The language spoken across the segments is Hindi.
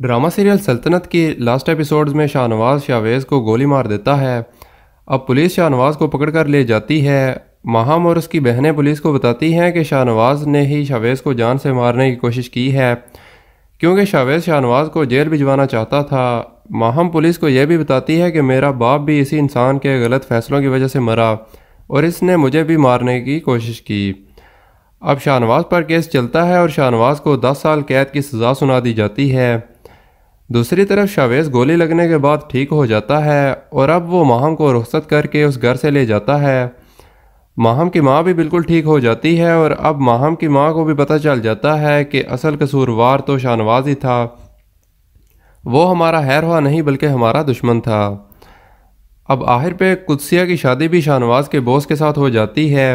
ड्रामा सीरियल सल्तनत की लास्ट एपिसोड्स में शाहनवाज शावेज़ को गोली मार देता है अब पुलिस शाहनवाज को पकड़ कर ले जाती है माहम और उसकी बहनें पुलिस को बताती हैं कि शाहनवाज ने ही शावेज़ को जान से मारने की कोशिश की है क्योंकि शावेज़ शाहनवाज को जेल भिजवाना चाहता था माहम पुलिस को यह भी बताती है कि मेरा बाप भी इसी इंसान के गलत फ़ैसलों की वजह से मरा और इसने मुझे भी मारने की कोशिश की अब शाहनवाज पर केस चलता है और शाहनवाज को 10 साल कैद की सज़ा सुना दी जाती है दूसरी तरफ शावेज गोली लगने के बाद ठीक हो जाता है और अब वो माहम को रुख्सत करके उस घर से ले जाता है माहम की माँ भी बिल्कुल ठीक हो जाती है और अब माहम की माँ को भी पता चल जाता है कि असल कसूरवार तो शाहनवाज ही था वो हमारा हैर हुआ नहीं बल्कि हमारा दुश्मन था अब आखिर पे कुदसिया की शादी भी शाहनवाज के बॉस के साथ हो जाती है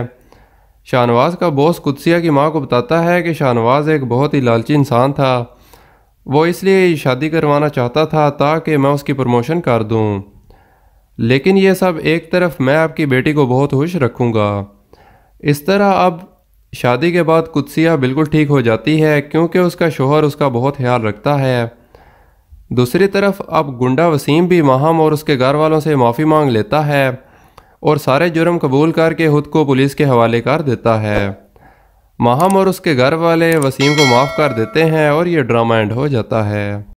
शाहनवाज का बॉस कुदसिया की माँ को बताता है कि शाहनवाज एक बहुत ही लालची इंसान था वो इसलिए शादी करवाना चाहता था ताकि मैं उसकी प्रमोशन कर दूँ लेकिन ये सब एक तरफ मैं आपकी बेटी को बहुत खुश रखूँगा इस तरह अब शादी के बाद कुदसिया बिल्कुल ठीक हो जाती है क्योंकि उसका शोहर उसका बहुत ख्याल रखता है दूसरी तरफ अब गुंडा वसीम भी माहम और उसके घर वालों से माफ़ी मांग लेता है और सारे जुर्म कबूल करके खुद को पुलिस के हवाले कर देता है माहम और उसके घर वाले वसीम को माफ़ कर देते हैं और ये ड्रामा एंड हो जाता है